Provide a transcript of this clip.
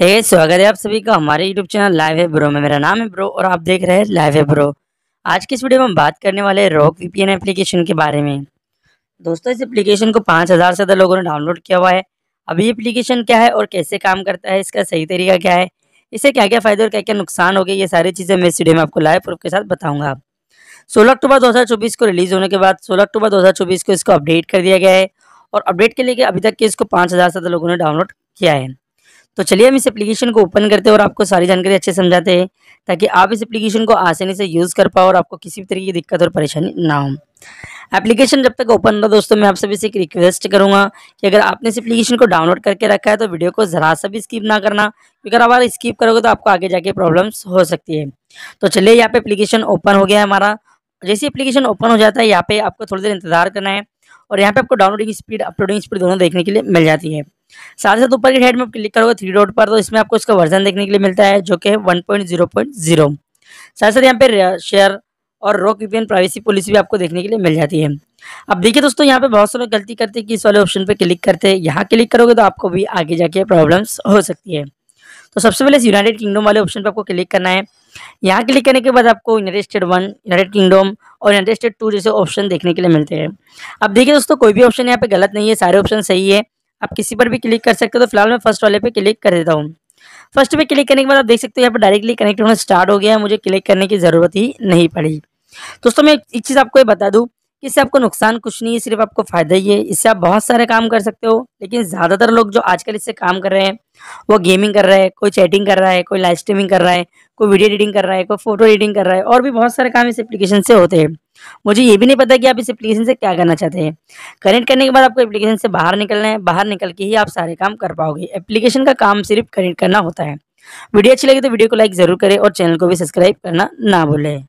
है hey, तो स्वागत है आप सभी का हमारे यूट्यूब चैनल लाइव है ब्रो में मेरा नाम है ब्रो और आप देख रहे हैं लाइव है ब्रो आज की इस वीडियो में हम बात करने वाले हैं रॉक वीपीएन एप्लीकेशन के बारे में दोस्तों इस एप्लीकेशन को पाँच हज़ार से ज़्यादा लोगों ने डाउनलोड किया हुआ है अभी एप्लीकेशन क्या है और कैसे काम करता है इसका सही तरीका क्या है इससे क्या क्या फ़ायदे और क्या क्या नुकसान हो गए ये सारी चीज़ें मैं इस वीडियो में आपको लाइव प्रूफ के साथ बताऊँगा सोलह अक्टूबर दो को रिलीज़ होने के बाद सोलह अक्टूबर दो को इसको अपडेट कर दिया गया है और अपडेट के लिए अभी तक के इसको पाँच से ज़्यादा लोगों ने डाउनलोड किया है तो चलिए हम इस एप्लीकेशन को ओपन करते हैं और आपको सारी जानकारी अच्छे समझाते हैं ताकि आप इस एप्लीकेशन को आसानी से यूज़ कर पाओ और आपको किसी भी तरीके की दिक्कत और परेशानी ना हो एप्लीकेशन जब तक ओपन रहा दोस्तों मैं आप सभी से एक रिक्वेस्ट करूंगा कि अगर आपने इस एप्लीकेशन को डाउनलोड करके रखा है तो वीडियो को ज़रा सा भी स्किप ना करना क्योंकि अगर आप स्किप करोगे तो आपको आगे जाके प्रॉब्लम्स हो सकती है तो चलिए यहाँ पे एप्लीकेशन ओपन हो गया है हमारा जैसे एप्लीकेशन ओपन हो जाता है यहाँ पे आपको थोड़ी देर इंतजार करना है और यहाँ पे आपको डाउनलोडिंग स्पीड अपलोडिंग स्पीड दोनों देखने के लिए मिल जाती है साथ साथ ऊपर की हेड में क्लिक करोगे थ्री डॉट पर तो इसमें आपको इसका वर्जन देखने के लिए मिलता है जो कि one point zero point zero साथ साथ यहाँ पे शेयर और रॉक वीपीएन प्राइवेसी पॉलिसी भी आपको देखने के लिए मिल जाती है अब देखिए दोस्तों यहाँ पे बहुत से लोग गलती करते हैं कि इस वाले ऑप्शन पे क्लिक करते हैं यहाँ क्लिक करोगे तो आपको भी आगे जाके प्रॉब्लम्स हो सकती है तो सबसे पहले इस यूनाइटेड किंगडम वाले ऑप्शन पर आपको क्लिक करना है यहाँ क्लिक करने के बाद आपको United State one United Kingdom और यूनाइटेड स्टेट टू जैसे ऑप्शन देखने के लिए मिलते हैं अब देखिए दोस्तों कोई भी ऑप्शन यहाँ पे गलत नहीं है सारे ऑप्शन सही है आप किसी पर भी क्लिक कर सकते हो तो फिलहाल मैं फर्स्ट वाले पे क्लिक कर देता हूँ फर्स्ट पे क्लिक करने के बाद आप देख सकते हो यहाँ पर डायरेक्टली कनेक्ट होना स्टार्ट हो गया है मुझे क्लिक करने की ज़रूरत ही नहीं पड़ी दोस्तों मैं एक चीज़ आपको ये बता दूँ कि इससे आपको नुकसान कुछ नहीं है सिर्फ आपको फ़ायदा ही है इससे आप बहुत सारे काम कर सकते हो लेकिन ज़्यादातर लोग जो आजकल इससे काम कर रहे हैं वो गेमिंग कर रहा है कोई चैटिंग कर रहा है कोई लाइव स्ट्रीमिंग कर रहा है कोई वीडियो एडिटिंग कर रहा है कोई फोटो एडिटिंग कर रहा है और भी बहुत सारे काम इस एप्लीकेशन से होते हैं मुझे ये भी नहीं पता कि आप इस एप्लीकेशन से क्या करना चाहते हैं कनेक्ट करने के बाद आपको एप्लीकेशन से बाहर निकलना है बाहर निकल के ही आप सारे काम कर पाओगे एप्लीकेशन का काम सिर्फ कनेक्ट करना होता है वीडियो अच्छी लगी तो वीडियो को लाइक ज़रूर करें और चैनल को भी सब्सक्राइब करना ना भूलें